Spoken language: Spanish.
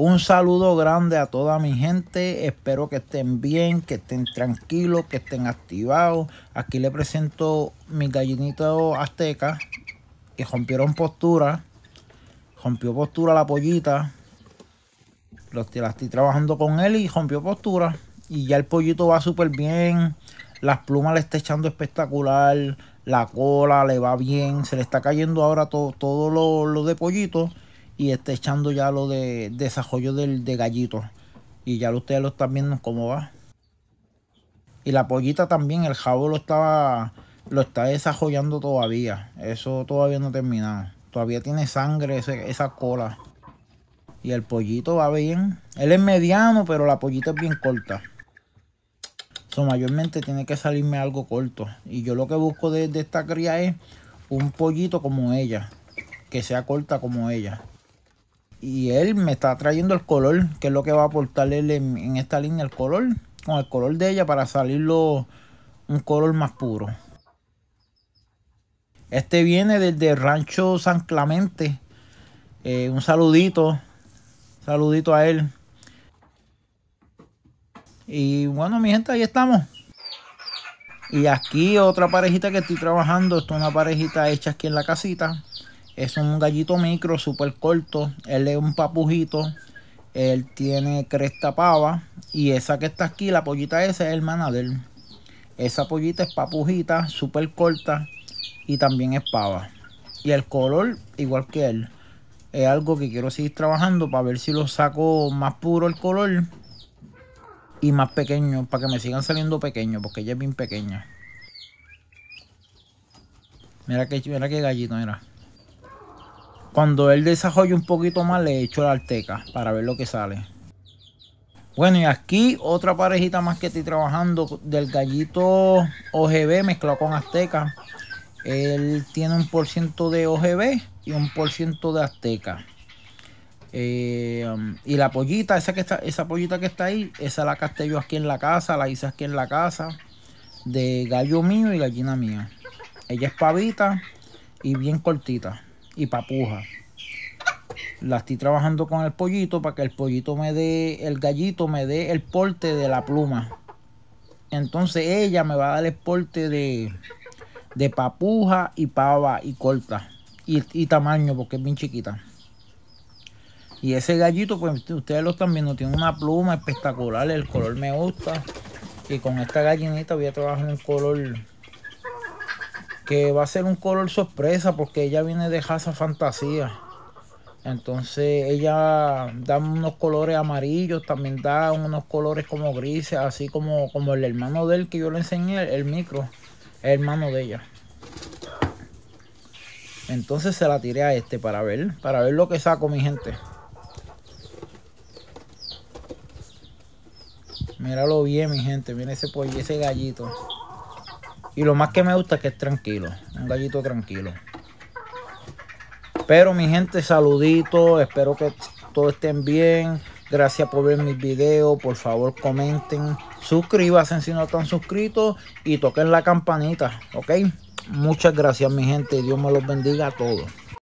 Un saludo grande a toda mi gente. Espero que estén bien, que estén tranquilos, que estén activados. Aquí les presento mi gallinito azteca que rompieron postura. Rompió postura la pollita. la estoy trabajando con él y rompió postura. Y ya el pollito va súper bien. Las plumas le está echando espectacular. La cola le va bien. Se le está cayendo ahora todo, lo de pollito y está echando ya lo de desarrollo del de gallito. Y ya ustedes lo están viendo cómo va. Y la pollita también, el jabo lo estaba lo está desarrollando todavía. Eso todavía no ha terminado. Todavía tiene sangre esa cola. Y el pollito va bien. Él es mediano, pero la pollita es bien corta. So, mayormente tiene que salirme algo corto. Y yo lo que busco de, de esta cría es un pollito como ella. Que sea corta como ella y él me está trayendo el color, que es lo que va a aportarle en, esta línea, el color, con el color de ella para salirlo un color más puro. Este viene desde Rancho San Clemente. Eh, un saludito, saludito a él. Y bueno, mi gente, ahí estamos. Y aquí otra parejita que estoy trabajando. Esto es una parejita hecha aquí en la casita. Es un gallito micro, súper corto. Él es un papujito. Él tiene cresta pava. Y esa que está aquí, la pollita esa, es hermana de él. Esa pollita es papujita, súper corta. Y también es pava. Y el color, igual que él. Es algo que quiero seguir trabajando para ver si lo saco más puro el color. Y más pequeño, para que me sigan saliendo pequeños, porque ella es bien pequeña. Mira que, gallito, mira. Cuando él desarrolle un poquito más, le echo la azteca para ver lo que sale. Bueno, y aquí otra parejita más que estoy trabajando del gallito OGB mezclado con azteca. Él tiene un por ciento de OGB y un por ciento de azteca. Eh, y la pollita, esa, que está, esa pollita que está ahí, esa la castelló aquí en la casa, la hice aquí en la casa, de gallo mío y gallina mía. Ella es pavita y bien cortita y papuja. La estoy trabajando con el pollito para que el pollito me dé, el gallito me dé el porte de la pluma. Entonces ella me va a dar el porte de, de papuja y pava y corta. Y, tamaño porque es bien chiquita. Y ese gallito, pues ustedes lo están viendo, tiene una pluma espectacular, el color me gusta. Y con esta gallinita voy a trabajar un color que va a ser un color sorpresa porque ella viene de casa Fantasía. Entonces ella da unos colores amarillos, también da unos colores como grises, así como, como el hermano del que yo le enseñé, el micro, hermano de ella. Entonces se la tiré a este para ver, para ver lo que saco mi gente. Míralo bien mi gente, mira ese pollo, ese gallito. Y lo más que me gusta es que es tranquilo, un gallito tranquilo. Pero mi gente, saludito, espero que todos estén bien. Gracias por ver mis videos, por favor comenten, suscríbanse si no están suscritos y toquen la campanita, ¿ok? Muchas gracias mi gente, Dios me los bendiga a todos.